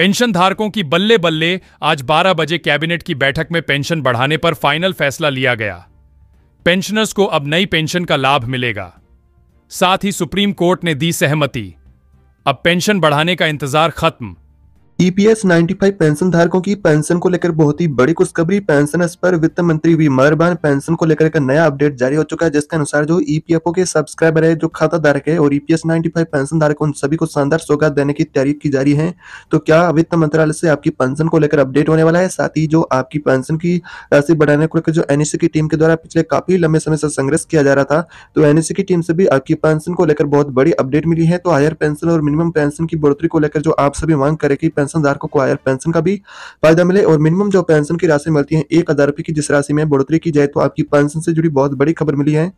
pension धारकों की बल्ले बल्ले आज 12 बजे कैबिनेट की बैठक में पेंशन बढ़ाने पर फाइनल फैसला लिया गया पेंशनर्स को अब नई पेंशन का लाभ मिलेगा साथ ही सुप्रीम कोर्ट ने दी सहमति अब पेंशन बढ़ाने का इंतजार खत्म ईपीएस e 95 पेंशन धारकों की पेंशन को लेकर बहुत ही बड़ी खुशखबरी पेंशनर्स पर वित्त मंत्री वी मरबान पेंशन को लेकर एक नया अपडेट जारी हो चुका है जिसके अनुसार जो ईपीएफओ e के सब्सक्राइबर है जो खाता धारक है और ईपीएस 95 पेंशन धारक उन सभी को शानदार सौगात देने की तैयारी की जा रही है तो क्या वित्त मंत्रालय से आपकी पेंशन को लेकर अपडेट होने वाला है साथ ही जो आपकी पेंशन की राशि बढ़ाने को लेकर जो एनएससी e की टीम के द्वारा पिछले काफी लंबे समय से संघर्ष किया जा रहा था तो एनएससी की टीम से भी आपकी पेंशन को लेकर बहुत बड़ी अपडेट मिली है तो हायर पेंशन और मिनिमम पेंशन की बढ़ोतरी को लेकर जो आप सभी मांग करेगी पेंशन पेंशनदार को क्वायर पेंशन का भी फायदा मिले और मिनिमम जो पेंशन की राशि मिलती है एक हजार रुपए की जिस राशि में बढ़ोतरी की जाए तो आपकी पेंशन से जुड़ी बहुत बड़ी खबर मिली है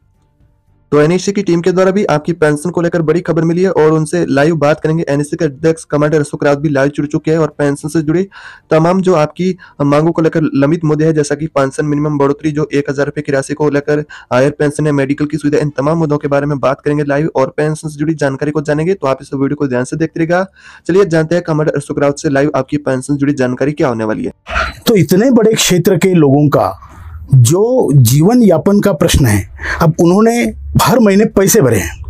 तो एनएसए की टीम के द्वारा भी आपकी पेंशन को लेकर बड़ी खबर मिली है और उनसे लाइव बात करेंगे एनएसए के अध्यक्ष कमांडर अशोक राज भी लाइव जुड़ चुके हैं और पेंशन से जुड़ी तमाम जो आपकी मांगों को लेकर लंबित मुद्दे है जैसा कि पेंशन मिनिमम बढ़ोतरी जो एक हजार रुपए की राशि को लेकर हायर पेंशन है मेडिकल की सुविधा इन तमाम मुद्दों के बारे में बात करेंगे लाइव और पेंशन से जुड़ी जानकारी को जानेंगे तो आप इस वीडियो को ध्यान से देखते रहेगा चलिए जानते हैं कमांडर अशोक राउत से लाइव आपकी पेंशन से जुड़ी जानकारी क्या होने वाली है तो इतने बड़े क्षेत्र के लोगों का जो जीवन यापन का प्रश्न है अब उन्होंने हर महीने पैसे भरे हैं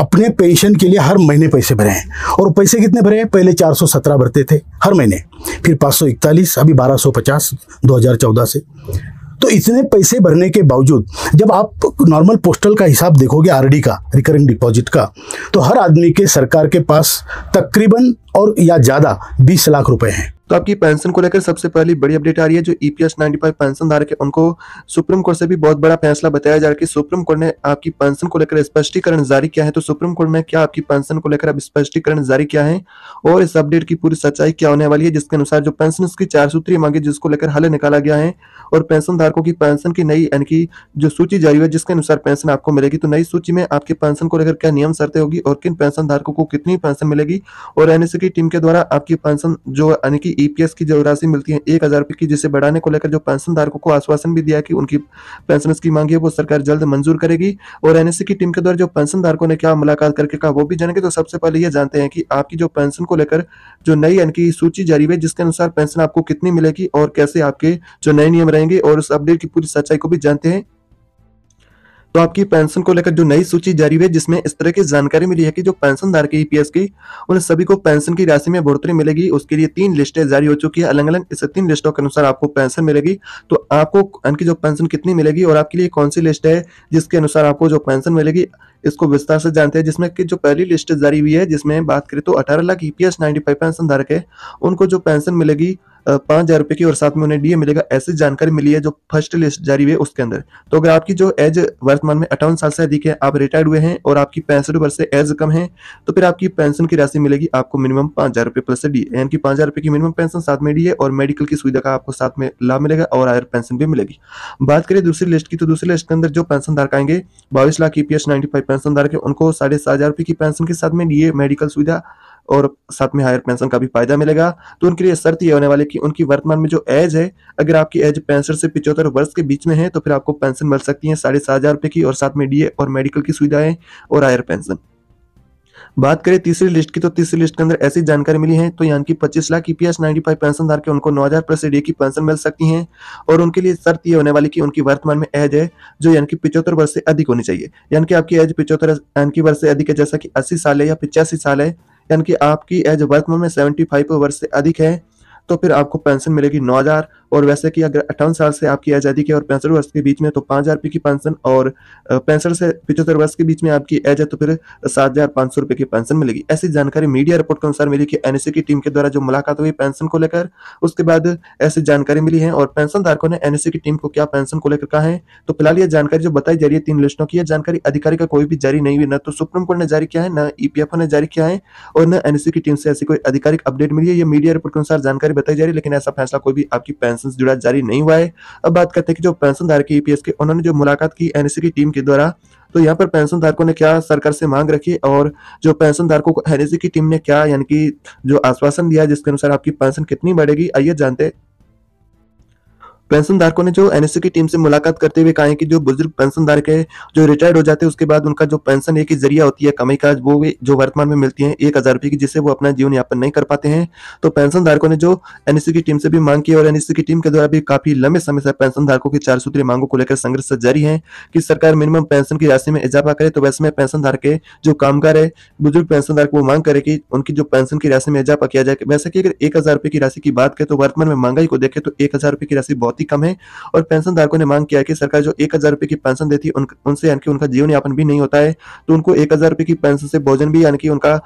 अपने पेंशन के लिए हर महीने पैसे भरे हैं और पैसे कितने भरे हैं पहले 417 भरते थे हर महीने फिर 541 अभी 1250 2014 से तो इतने पैसे भरने के बावजूद जब आप नॉर्मल पोस्टल का हिसाब देखोगे आरडी का रिकरिंग डिपॉजिट का तो हर आदमी के सरकार के पास तकरीबन और या ज़्यादा बीस लाख रुपए हैं तो आपकी पेंशन को लेकर सबसे पहली बड़ी अपडेट आ रही है जो ईपीएस 95 पेंशन धारक है उनको सुप्रीम कोर्ट से भी बहुत बड़ा फैसला बताया जा रहा है कि सुप्रीम कोर्ट ने आपकी पेंशन को लेकर स्पष्टीकरण जारी किया है तो सुप्रीम कोर्ट ने क्या आपकी पेंशन को लेकर अब स्पष्टीकरण जारी किया है और इस अपडेट की पूरी सच्चाई क्या होने वाली है जिसके अनुसार जो पेंशन की चार सूत्री मांगी जिसको लेकर हल निकाला गया है और पेंशन धारकों की पेंशन की नई यानी कि जो सूची जारी हुई है जिसके अनुसार पेंशन आपको मिलेगी तो नई सूची में आपके पेंशन को लेकर क्या नियम शर्तें होगी और किन पेंशन धारकों को कितनी पेंशन मिलेगी और एनएस की टीम के द्वारा आपकी पेंशन जो यानी कि ईपीएस e की जो राशि मिलती है एक हजार रुपए की जिसे बढ़ाने को लेकर जो पेंशन धारकों को आश्वासन भी दिया कि उनकी पेंशन की मांगी है वो सरकार जल्द मंजूर करेगी और एनएससी की टीम के द्वारा जो पेंशन धारकों ने क्या मुलाकात करके कहा वो भी जानेंगे तो सबसे पहले ये जानते हैं कि आपकी जो पेंशन को लेकर जो नई यानी कि सूची जारी हुई जिसके अनुसार पेंशन आपको कितनी मिलेगी और कैसे आपके जो नए नियम रहेंगे और उस अपडेट की पूरी सच्चाई को भी जानते हैं तो आपकी पेंशन को लेकर जो नई सूची जारी हुई है जिसमें इस तरह की जानकारी मिली है कि जो पेंशन के ईपीएस की उन सभी को पेंशन की राशि में बढ़ोतरी मिलेगी उसके लिए तीन लिस्टें जारी हो चुकी है अलग अलग इस तीन लिस्टों के अनुसार आपको पेंशन मिलेगी तो आपको इनकी जो पेंशन कितनी मिलेगी और आपके लिए कौन सी लिस्ट है जिसके अनुसार आपको जो पेंशन मिलेगी इसको विस्तार से जानते हैं जिसमें कि जो पहली लिस्ट जारी हुई है जिसमें बात करें तो अठारह लाख ईपीएस e 95 पेंशन धारक है उनको जो पेंशन मिलेगी पांच हज़ार रुपए की और साथ में उन्हें डीए मिलेगा ऐसी जानकारी मिली है जो फर्स्ट लिस्ट जारी हुई है उसके अंदर तो अगर आपकी जो एज वर्तमान में अठावन साल से अधिक है आप रिटायर्ड हुए हैं और आपकी पैंसठ वर्ष से एज कम है तो फिर आपकी पेंशन की राशि मिलेगी आपको मिनिमम पांच हज़ार रुपये प्लस डी यानी कि पांच हज़ार रुपए की मिनिमम पेंशन साथ में डी है और मेडिकल की सुविधा का आपको साथ में लाभ मिलेगा और आयर पेंशन भी मिलेगी बात करें दूसरी लिस्ट की तो दूसरी लिस्ट के अंदर जो पेंशन धारक आएंगे बाईस lakh EPS ninety five pension धारक है उनको साढ़े सात हज़ार रुपए की पेंशन के साथ में डी मेडिकल सुविधा और साथ में हायर पेंशन का भी फायदा मिलेगा तो उनके लिए शर्त ये होने वाली कि उनकी वर्तमान में जो एज है अगर आपकी एज पैंसठ से पिचहत्तर वर्ष के बीच में है तो फिर आपको पेंशन मिल सकती है साढ़े सात हज़ार रुपए की और साथ में डीए और मेडिकल की सुविधाएं और हायर पेंशन बात करें तीसरी लिस्ट की तो तीसरी लिस्ट के अंदर ऐसी जानकारी मिली है तो यहाँ की पच्चीस लाख ईपीएस फाइव पेंशन धार के उनको हजार प्लस डी की पेंशन मिल सकती है और उनके लिए शर्त ये होने वाली कि उनकी वर्तमान में एज है जो यानी कि पिचहत्तर वर्ष से अधिक होनी चाहिए यानी कि आपकी एज पिछहत्तर यानी वर्ष से अधिक है जैसा कि अस्सी साल है या पिचासी साल है यानी कि आपकी एज वर्तमान में सेवेंटी फाइव वर्ष से अधिक है तो फिर आपको पेंशन मिलेगी नौ हज़ार और वैसे कि अगर अट्ठावन साल से आपकी आज़ादी के और पैंसठ वर्ष के बीच में तो पाँच हज़ार रुपये की पेंशन और पैंसठ से पिछहत्तर वर्ष के बीच में आपकी एज है तो फिर सात हज़ार पाँच सौ रुपये की पेंशन मिलेगी ऐसी जानकारी मीडिया रिपोर्ट के अनुसार मिली कि एनएससी की टीम के द्वारा जो मुलाकात हुई पेंशन को लेकर उसके बाद ऐसी जानकारी मिली है और पेंशन धारकों ने एनएससी की टीम को क्या पेंशन को लेकर कहा है तो फिलहाल यह जानकारी जो बताई जा रही है तीन लिस्टों की यह जानकारी अधिकारी का कोई भी जारी नहीं हुई न तो सुप्रीम कोर्ट ने जारी किया है न ईपीएफओ e ने जारी किया है और न सी की टीम से ऐसी कोई आधिकारिक अपडेट मिली है यह मीडिया रिपोर्ट के अनुसार जानकारी बताई जा रही है लेकिन ऐसा फैसला कोई भी आपकी पेंशन पेंशन से जुड़ा जारी नहीं हुआ है अब बात करते हैं कि जो पेंशन धारक ईपीएस e के उन्होंने जो मुलाकात की एनएससी की टीम के द्वारा तो यहाँ पर पेंशन धारकों ने क्या सरकार से मांग रखी और जो पेंशन धारकों को एनएससी की टीम ने क्या यानी कि जो आश्वासन दिया जिसके अनुसार आपकी पेंशन कितनी बढ़ेगी आइए जानते पेंशनधारकों ने जो एनएससी की टीम से मुलाकात करते हुए कहा है कि जो बुजुर्ग पेंशनधार के है जो रिटायर्ड हो जाते हैं उसके बाद उनका जो पेंशन एक ही जरिया होती है कमाई का वो जो वर्तमान में मिलती है एक हजार रुपये की जिससे वो अपना जीवन यापन नहीं कर पाते हैं तो पेंशनधारकों ने जो एनएससी की टीम से भी मांग की और एनएससी की टीम के द्वारा भी काफी लंबे समय से पेंशनधारकों की चार सूत्री मांगों को लेकर संघर्ष जारी है कि सरकार मिनिमम पेंशन की राशि में इजाफा करे तो वैसे में पेंशनधार के जो कामगार है बुजुर्ग पेंशनधार को वो मांग करे की उनकी जो पेंशन की राशि में इजाफा किया जाए वैसे की अगर एक हजार रुपये की राशि की बात करें तो वर्तमान में महंगाई को देखे तो एक हजार रुपये की राशि बहुत बहुत ही कम है और पेंशन धारकों ने मांग किया कि सरकार जो एक हजार रुपए की पेंशन देती है उनसे यानी कि उनका जीवन यापन भी नहीं होता है तो उनको एक हजार रुपए की पेंशन से भोजन भी यानी कि उनका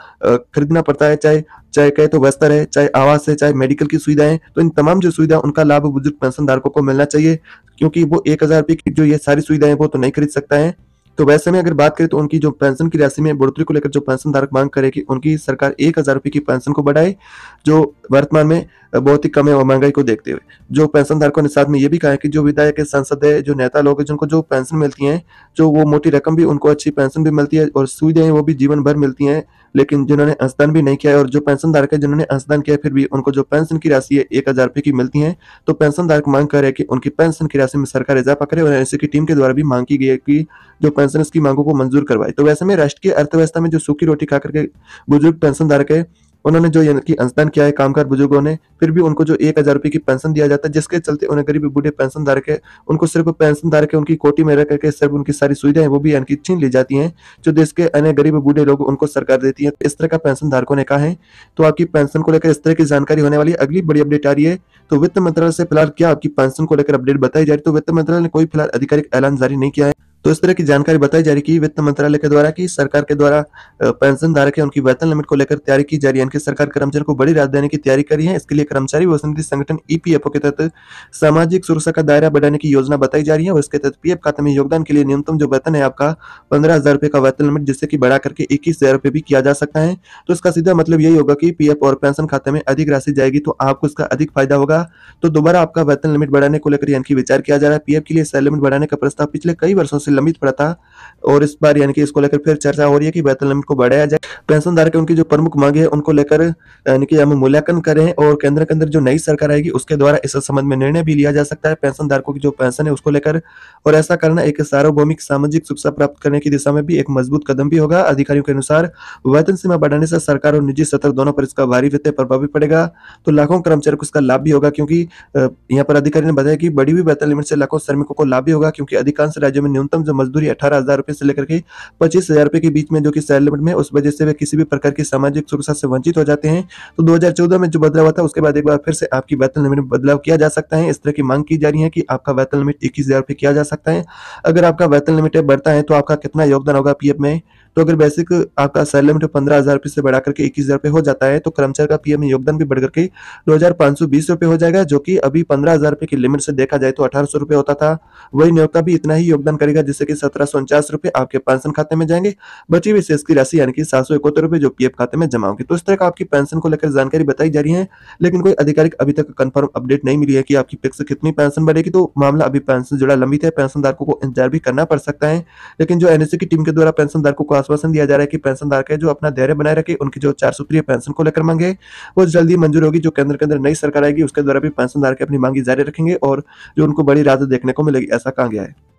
खरीदना पड़ता है चाहे चाहे कहे तो बस्तर है चाहे आवास है चाहे मेडिकल की सुविधाएं तो इन तमाम जो सुविधा उनका लाभ बुजुर्ग पेंशन धारकों को मिलना चाहिए क्योंकि वो एक हजार रुपए की जो ये सारी सुविधाएं वो तो नहीं खरीद सकता है तो वैसे में अगर बात करें तो उनकी जो पेंशन की राशि में बढ़ोतरी को लेकर जो पेंशन धारक मांग करे कि उनकी सरकार एक हजार रुपए की पेंशन को बढ़ाए जो वर्तमान में बहुत ही कम है महंगाई को देखते हुए जो पेंशन धारकों ने साथ में ये भी कहा है कि जो विधायक है सांसद है जो नेता लोग हैं जिनको जो पेंशन मिलती है जो वो मोटी रकम भी उनको अच्छी पेंशन भी मिलती है और सुविधाएं वो भी जीवन भर मिलती हैं लेकिन जिन्होंने अंशदान भी नहीं किया है और जो पेंशन धारक है जिन्होंने अंशदान किया फिर भी उनको जो पेंशन की राशि है एक हजार रुपए की मिलती है तो पेंशन धारक मांग कर हैं कि उनकी पेंशन की राशि में सरकार इजाफा करे और एनसी की टीम के द्वारा भी मांग की गई है कि जो पेंशन की मांगों को मंजूर करवाए तो वैसे में राष्ट्र की अर्थव्यवस्था में जो सूखी रोटी खा करके बुजुर्ग पेंशन धारक है उन्होंने जो कि अंशदान किया है कामगार बुजुर्गों ने फिर भी उनको जो एक हजार रुपये की पेंशन दिया जाता है जिसके चलते उन्हें गरीब बूढ़े पेंशन धारक उनको सिर्फ पेंशन धारक उनकी कोटी में रह करके सिर्फ उनकी सारी सुविधाएं वो भी यानी छीन ली जाती है जो देश के अन्य गरीब बूढ़े लोग उनको सरकार देती है इस तरह का पेंशन धारकों ने कहा है तो आपकी पेंशन को लेकर इस तरह की जानकारी होने वाली अगली बड़ी अपडेट आ रही है तो वित्त मंत्रालय से फिलहाल क्या आपकी पेंशन को लेकर अपडेट बताई जा रही तो वित्त मंत्रालय ने कोई फिलहाल आधिकारिक ऐलान जारी नहीं किया है तो इस तरह की जानकारी बताई जा रही कि वित्त मंत्रालय के द्वारा की सरकार के द्वारा पेंशन धारक है उनकी वेतन लिमिट को लेकर तैयारी की जा रही है सरकार कर्मचारियों को बड़ी राहत देने की तैयारी करी है इसके लिए कर्मचारी वसंती संगठन ईपीएफओ e के तहत सामाजिक सुरक्षा का दायरा बढ़ाने की योजना बताई जा रही है और इसके तहत पीएफ खाते में योगदान के लिए न्यूनतम जो वेतन है आपका पंद्रह हजार रुपए का वेतन लिमिट जिससे कि बढ़ा करके इक्कीस हजार रुपए भी किया जा सकता है तो इसका सीधा मतलब यही होगा कि पीएफ और पेंशन खाते में अधिक राशि जाएगी तो आपको इसका अधिक फायदा होगा तो दोबारा आपका वेतन लिमिट बढ़ाने को लेकर विचार किया जा रहा है पीएफ के लिए सैलरी लिमिट बढ़ाने का प्रस्ताव पिछले कई वर्षों से लंबित पड़ा था और इस बार यानी कि इसको लेकर फिर चर्चा हो रही है कि वेतन लंबित को बढ़ाया जाए पेंशन धारक उनकी जो प्रमुख मांग है उनको लेकर यानी कि हम मूल्यांकन करें और केंद्र के अंदर जो नई सरकार आएगी उसके द्वारा इस संबंध में निर्णय भी लिया जा सकता है पेंशन धारकों की जो पेंशन है उसको लेकर और ऐसा करना एक सार्वभौमिक सामाजिक सुरक्षा प्राप्त करने की दिशा में भी एक मजबूत कदम भी होगा अधिकारियों के अनुसार वेतन सीमा बढ़ाने से सरकार और निजी सतर दोनों पर इसका भारी वित्तीय प्रभाव भी पड़ेगा तो लाखों कर्मचारियों को इसका लाभ भी होगा क्योंकि यहाँ पर अधिकारी ने बताया कि बड़ी हुई वेतन लिमिट से लाखों श्रमिकों को लाभ भी होगा क्योंकि अधिकांश राज्यों में न्यूनतम अधिकतम जो मजदूरी अठारह हजार रुपए से लेकर के पच्चीस हजार रुपए के बीच में जो कि सैलरी लिमिट में उस वजह से वे किसी भी प्रकार की सामाजिक सुरक्षा से वंचित हो जाते हैं तो 2014 में जो बदलाव था उसके बाद एक बार फिर से आपकी वेतन लिमिट में बदलाव किया जा सकता है इस तरह की मांग की जा रही है कि आपका वेतन लिमिट इक्कीस हजार किया जा सकता है अगर आपका वेतन लिमिट बढ़ता है तो आपका कितना योगदान होगा पीएफ में तो अगर बेसिक आपका सैलरी लिमिट पंद्रह हजार रुपए से बढ़ा करके इक्कीस हजार हो जाता है तो कर्मचारी का पीएम योगदान भी बढ़कर के दो हजार पांच सौ बीस रुपये हो जाएगा जो कि अभी पंद्रह हजार की लिमिट से देखा जाए तो अठारह सौ रुपये होता था वही नियोक्ता भी इतना ही योगदान करेगा जिससे कि सत्रह सौ उनचास आपके पेंशन खाते में जाएंगे बची हुई शेष की राशि यानी कि सात सौ इकहत्तर रुपए जो पीएफ खाते में जमा होंगे तो इस तरह का आपकी पेंशन को लेकर जानकारी बताई जा रही है लेकिन कोई अधिकारिक अभी तक कंफर्म अपडेट नहीं मिली है कि आपकी फिक्स कितनी पेंशन बढ़ेगी तो मामला अभी पेंशन जुड़ा लंबित है पेंशनधारकों को इंतजार भी करना पड़ सकता है लेकिन जो एनएससी e की टीम के द्वारा पेंशनधारकों को आश्वासन दिया जा रहा है कि पेंशन धारक जो अपना धैर्य बनाए रखे उनकी जो चार सूत्रीय पेंशन को लेकर मांगे वो जल्दी मंजूर होगी जो केंद्र के अंदर नई सरकार आएगी उसके द्वारा भी पेंशन धारक अपनी मांगी जारी रखेंगे और जो उनको बड़ी राहत देखने को मिलेगी ऐसा कहा गया है